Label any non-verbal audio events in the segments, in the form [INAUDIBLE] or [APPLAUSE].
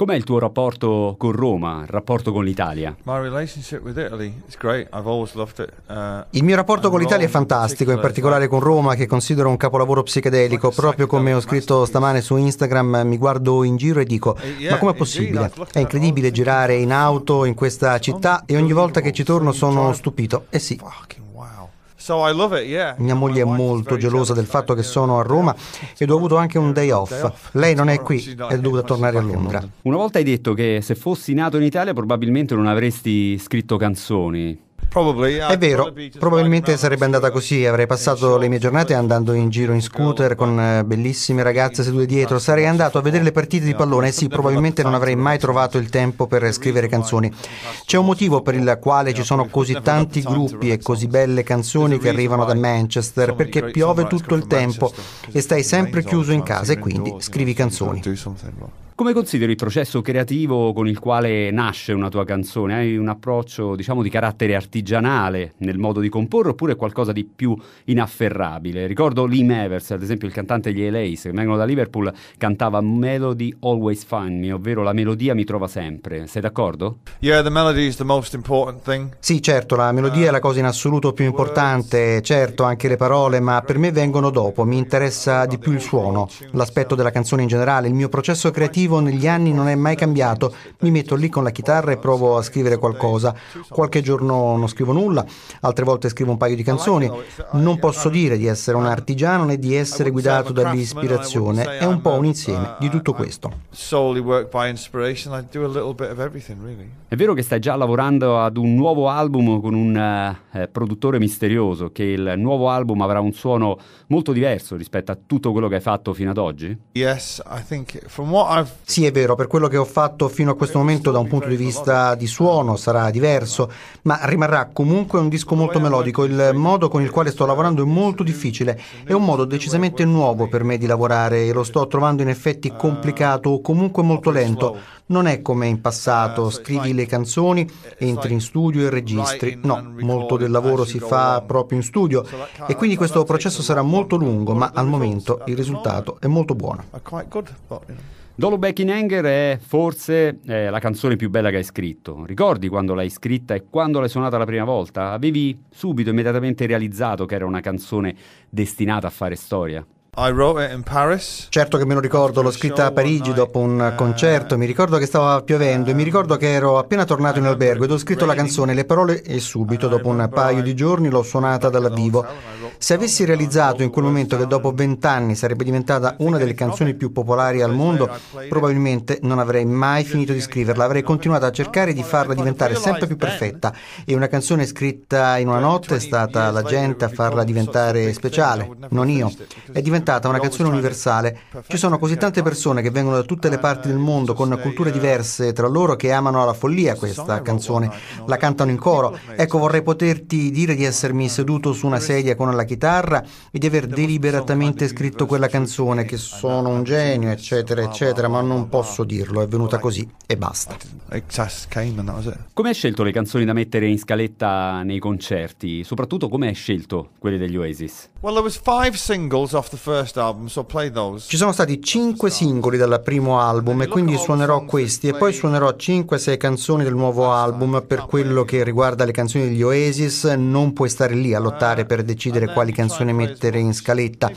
Com'è il tuo rapporto con Roma, il rapporto con l'Italia? Uh, il mio rapporto con l'Italia è fantastico, in particolare con Roma che considero un capolavoro psichedelico. Proprio come ho scritto stamane su Instagram mi guardo in giro e dico eh, ma com'è possibile? È incredibile girare in auto in questa città e ogni volta che ci torno sono stupito. Eh sì. Mia moglie è molto gelosa del fatto che sono a Roma ed ho avuto anche un day off. Lei non è qui, è dovuta tornare a Londra. Una volta hai detto che se fossi nato in Italia probabilmente non avresti scritto canzoni. È vero, probabilmente sarebbe andata così, avrei passato le mie giornate andando in giro in scooter con eh, bellissime ragazze sedute dietro, sarei andato a vedere le partite di pallone e sì, probabilmente non avrei mai trovato il tempo per scrivere canzoni. C'è un motivo per il quale ci sono così tanti gruppi e così belle canzoni che arrivano da Manchester, perché piove tutto il tempo e stai sempre chiuso in casa e quindi scrivi canzoni. Come consideri il processo creativo con il quale nasce una tua canzone? Hai un approccio, diciamo, di carattere artigianale nel modo di comporre oppure qualcosa di più inafferrabile? Ricordo Lee Mavers, ad esempio il cantante degli LAs che vengono da Liverpool, cantava Melody Always Me, ovvero la melodia mi trova sempre. Sei d'accordo? Yeah, sì, certo, la melodia è la cosa in assoluto più importante, certo anche le parole, ma per me vengono dopo, mi interessa di più il suono, l'aspetto della canzone in generale, il mio processo creativo motivo negli anni non è mai cambiato. Mi metto lì con la chitarra e provo a scrivere qualcosa. Qualche giorno non scrivo nulla, altre volte scrivo un paio di canzoni. Non posso dire di essere un artigiano né di essere guidato dall'ispirazione, è un po' un insieme di tutto questo. È vero che stai già lavorando ad un nuovo album con un eh, produttore misterioso, che il nuovo album avrà un suono molto diverso rispetto a tutto quello che hai fatto fino ad oggi? Yes, I think from what I've sì, è vero, per quello che ho fatto fino a questo momento da un punto di vista di suono sarà diverso, ma rimarrà comunque un disco molto melodico. Il modo con il quale sto lavorando è molto difficile, è un modo decisamente nuovo per me di lavorare e lo sto trovando in effetti complicato o comunque molto lento. Non è come in passato, scrivi le canzoni, entri in studio e registri. No, molto del lavoro si fa proprio in studio e quindi questo processo sarà molto lungo, ma al momento il risultato è molto buono. Dolo Back in Anger è forse eh, la canzone più bella che hai scritto. Ricordi quando l'hai scritta e quando l'hai suonata la prima volta? Avevi subito, immediatamente realizzato che era una canzone destinata a fare storia? Certo che me lo ricordo, l'ho scritta a Parigi dopo un eh, concerto, mi ricordo che stava piovendo e mi ricordo che ero appena tornato in albergo ed ho scritto la canzone, le parole e subito, dopo un paio di giorni, l'ho suonata dal vivo. Se avessi realizzato in quel momento che dopo vent'anni sarebbe diventata una delle canzoni più popolari al mondo, probabilmente non avrei mai finito di scriverla, avrei continuato a cercare di farla diventare sempre più perfetta e una canzone scritta in una notte è stata la gente a farla diventare speciale, non io. È diventata una canzone universale. Ci sono così tante persone che vengono da tutte le parti del mondo con culture diverse tra loro che amano alla follia questa canzone, la cantano in coro. Ecco, vorrei poterti dire di essermi seduto su una sedia con la chitarra e di aver deliberatamente scritto quella canzone, che sono un genio, eccetera, eccetera, ma non posso dirlo, è venuta così e basta. Come hai scelto le canzoni da mettere in scaletta nei concerti? Soprattutto come hai scelto quelle degli Oasis? Ci sono stati 5 singoli dal primo album e quindi suonerò questi e poi suonerò 5-6 canzoni del nuovo album. Per quello che riguarda le canzoni degli Oasis non puoi stare lì a lottare ah, per decidere quali quali canzoni mettere in scaletta.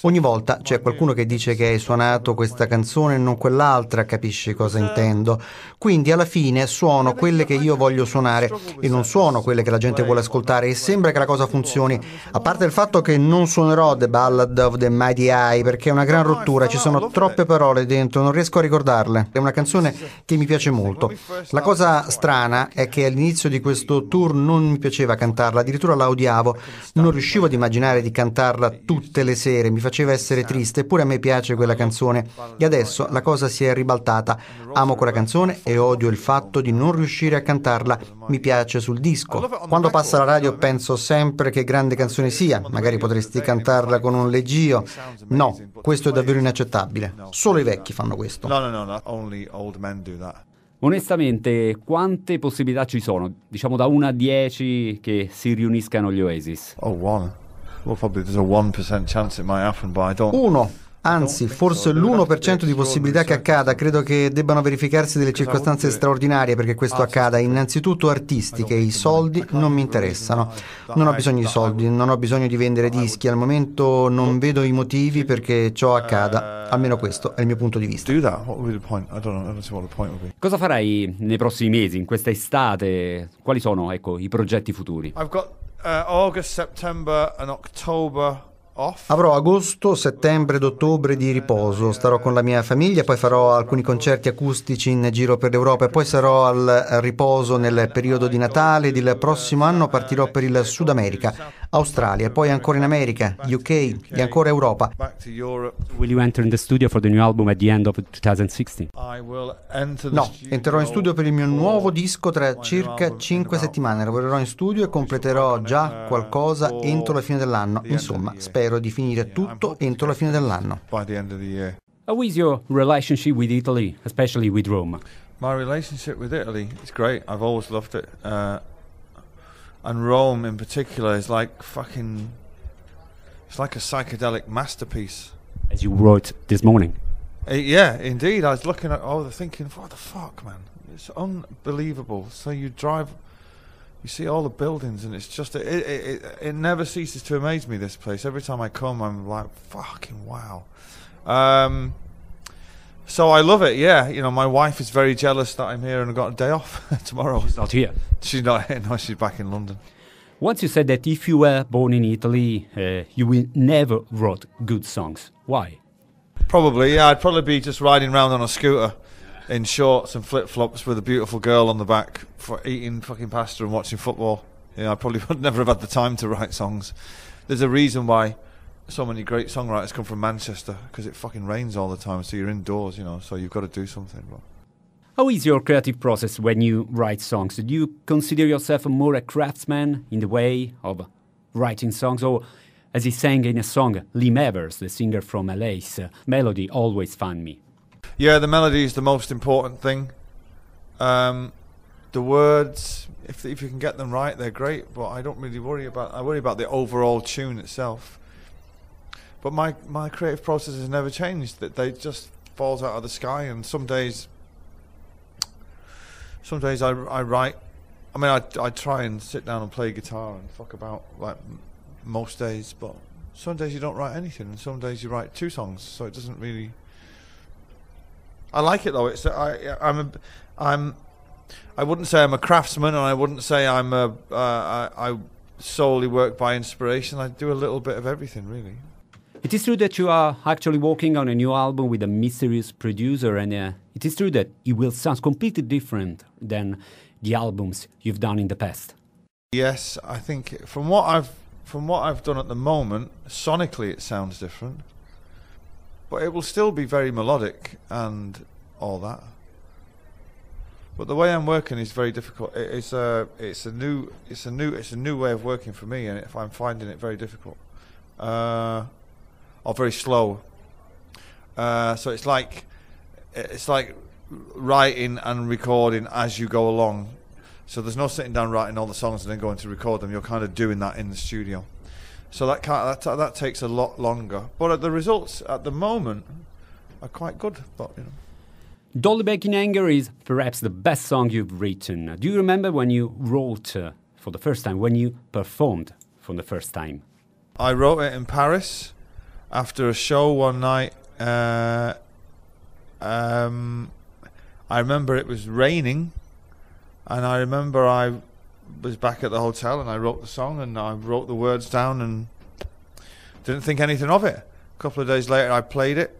Ogni volta c'è qualcuno che dice che hai suonato questa canzone e non quell'altra, capisci cosa intendo. Quindi alla fine suono quelle che io voglio suonare e non suono quelle che la gente vuole ascoltare e sembra che la cosa funzioni. A parte il fatto che non suonerò The Ballad of the Mighty Eye perché è una gran rottura, ci sono troppe parole dentro, non riesco a ricordarle. È una canzone che mi piace molto. La cosa strana è che all'inizio di questo tour non mi piaceva cantarla, addirittura la odiavo, non riuscivo ad immaginare immaginare di cantarla tutte le sere, mi faceva essere esatto. triste, eppure a me piace quella canzone. E adesso la cosa si è ribaltata. Amo quella canzone e odio il fatto di non riuscire a cantarla. Mi piace sul disco. Quando passa la radio penso sempre che grande canzone sia, magari potresti cantarla con un leggio. No, questo è davvero inaccettabile. Solo i vecchi fanno questo. Onestamente, quante possibilità ci sono? Diciamo da 1 a 10 che si riuniscano gli Oasis. Oh, one. Uno, anzi forse l'1% di possibilità che accada, credo che debbano verificarsi delle circostanze straordinarie perché questo accada, innanzitutto artistiche, i soldi non mi interessano, non ho bisogno di soldi, non ho bisogno di vendere dischi, al momento non vedo i motivi perché ciò accada, eh, almeno questo è il mio punto di vista. Cosa farai nei prossimi mesi, in questa estate? Quali sono ecco, i progetti futuri? uh, August, September, and October Avrò agosto, settembre ed ottobre di riposo, starò con la mia famiglia, poi farò alcuni concerti acustici in giro per l'Europa e poi sarò al riposo nel periodo di Natale ed il prossimo anno partirò per il Sud America, Australia, poi ancora in America, UK e ancora Europa. Will you enter in the studio for the new album at the end of 2016? No, entrerò in studio per il mio nuovo disco tra circa 5 settimane, lavorerò in studio e completerò già uh, qualcosa entro la fine dell'anno, insomma, spero spero di finire tutto entro la fine dell'anno. How is your relationship with Italy, especially with Rome? My relationship with Italy is great. I've always loved it. Uh, and Rome in particular is like fucking it's like a psychedelic masterpiece. As you wrote this morning. Uh, yeah, indeed. I was looking at all oh, the thinking, what the fuck, man? It's unbelievable. So you drive you see all the buildings, and it's just it, it, it, it never ceases to amaze me. This place. Every time I come, I'm like, fucking wow. Um, so I love it. Yeah, you know, my wife is very jealous that I'm here and I got a day off [LAUGHS] tomorrow. She's not here. She's not here. [LAUGHS] No, she's back in London. Once you said that if you were born in Italy, uh, you will never write good songs. Why? Probably. Yeah, I'd probably be just riding around on a scooter in shorts and flip flops with a beautiful girl on the back for eating fucking pasta and watching football. You know, I probably [LAUGHS] would never have had the time to write songs. There's a reason why so many great songwriters come from Manchester because it fucking rains all the time, so you're indoors, you know, so you've got to do something. But. How is your creative process when you write songs? Do you consider yourself more a craftsman in the way of writing songs? Or, as he sang in a song, Lee Evers, the singer from LA's uh, Melody Always Found Me? Yeah, the melody is the most important thing. Um, the words, if if you can get them right, they're great. But I don't really worry about. I worry about the overall tune itself. But my my creative process has never changed. That they just falls out of the sky. And some days, some days I I write. I mean, I I try and sit down and play guitar and fuck about like most days. But some days you don't write anything, and some days you write two songs. So it doesn't really I like it though. It's I I'm a, I'm I wouldn't say I'm a craftsman, and I wouldn't say I'm a uh, I, I solely work by inspiration. I do a little bit of everything really. It is true that you are actually working on a new album with a mysterious producer, and uh, it is true that it will sound completely different than the albums you've done in the past. Yes, I think from what I've from what I've done at the moment, sonically it sounds different but it will still be very melodic and all that. But the way I'm working is very difficult. It, it's a it's a new it's a new it's a new way of working for me, and if I'm finding it very difficult, uh, or very slow. Uh, so it's like it's like writing and recording as you go along. So there's no sitting down writing all the songs and then going to record them. You're kind of doing that in the studio. So that, that, that takes a lot longer. But the results at the moment are quite good. But, you know. Dolly Back in Anger is perhaps the best song you've written. Do you remember when you wrote uh, for the first time, when you performed for the first time? I wrote it in Paris after a show one night. Uh, um, I remember it was raining, and I remember I was back at the hotel and I wrote the song and I wrote the words down and didn't think anything of it. A couple of days later, I played it.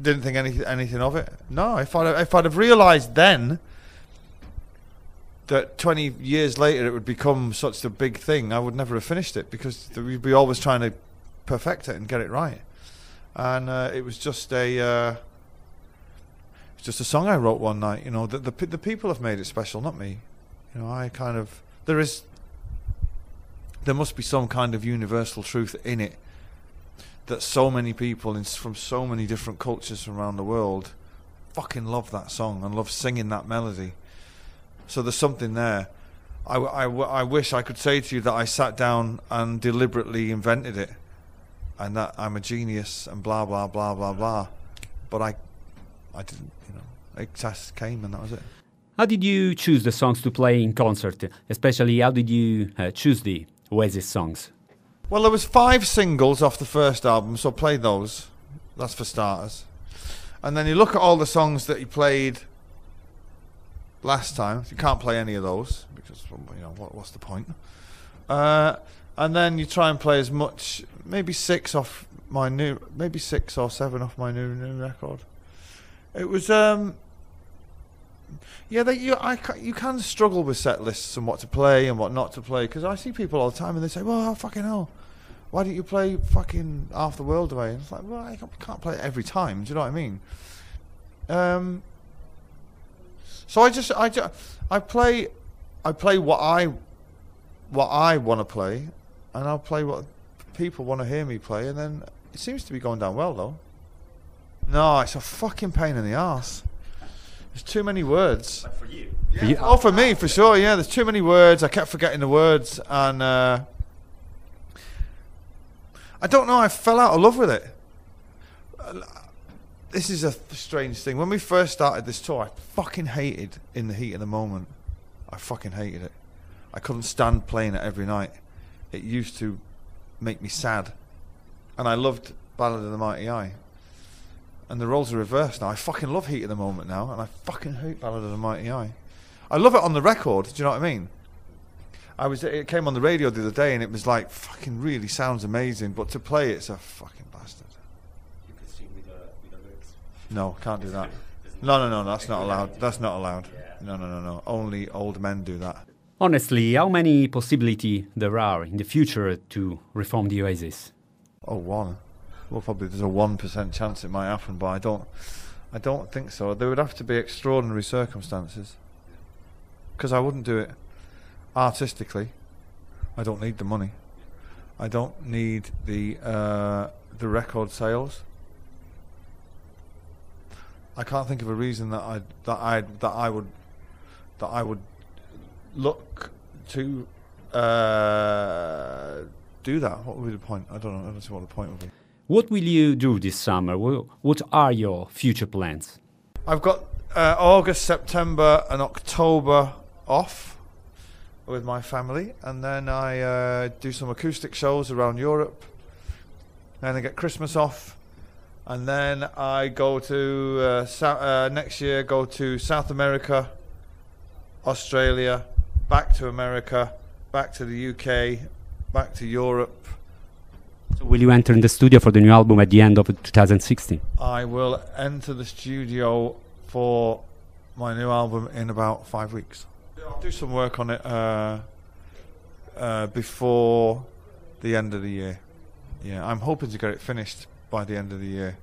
Didn't think any, anything of it. No, if I'd, if I'd have realised then that 20 years later it would become such a big thing, I would never have finished it because we'd be always trying to perfect it and get it right. And uh, it was just a. Uh, just a song I wrote one night. You know, that the, the people have made it special, not me. You know, I kind of there is there must be some kind of universal truth in it that so many people in, from so many different cultures from around the world fucking love that song and love singing that melody. So there's something there. I, I, I wish I could say to you that I sat down and deliberately invented it and that I'm a genius and blah, blah, blah, blah, blah. But I, I didn't, you know, it just came and that was it. How did you choose the songs to play in concert? Especially, how did you uh, choose the Oasis songs? Well, there was five singles off the first album, so play those. That's for starters. And then you look at all the songs that you played last time. You can't play any of those because you know what, what's the point? Uh, and then you try and play as much, maybe six off my new, maybe six or seven off my new new record. It was um, yeah, they, you I you can struggle with set lists and what to play and what not to play because I see people all the time and they say, "Well, oh, fucking hell, why don't you play fucking half the world away?" And it's like, well, I can't play it every time. Do you know what I mean? Um, so I just I just, I play I play what I what I want to play, and I'll play what people want to hear me play, and then it seems to be going down well though. No, it's a fucking pain in the ass. There's too many words. Like for, you. Yeah. Oh, for me, for sure. Yeah, there's too many words. I kept forgetting the words, and uh, I don't know. I fell out of love with it. This is a strange thing. When we first started this tour, I fucking hated in the heat of the moment. I fucking hated it. I couldn't stand playing it every night. It used to make me sad, and I loved Ballad of the Mighty Eye and the roles are reversed now. I fucking love Heat at the moment now, and I fucking hate Ballad of the Mighty Eye. I love it on the record. Do you know what I mean? I was it came on the radio the other day, and it was like fucking really sounds amazing, but to play it's a fucking bastard. You could sing with, uh, with the lyrics. No, can't do that. No, no, no, that's not allowed. That's not allowed. No, no, no, no. Only old men do that. Honestly, how many possibility there are in the future to reform the Oasis? Oh, one. Well, probably there's a one percent chance it might happen, but I don't, I don't think so. There would have to be extraordinary circumstances, because I wouldn't do it artistically. I don't need the money. I don't need the uh, the record sales. I can't think of a reason that I that I that I would that I would look to uh, do that. What would be the point? I don't know. I don't see what the point would be. What will you do this summer? What are your future plans? I've got uh, August, September, and October off with my family, and then I uh, do some acoustic shows around Europe. Then I get Christmas off, and then I go to uh, so uh, next year go to South America, Australia, back to America, back to the UK, back to Europe. So will you enter in the studio for the new album at the end of 2016? I will enter the studio for my new album in about five weeks. I'll do some work on it uh, uh, before the end of the year. Yeah, I'm hoping to get it finished by the end of the year.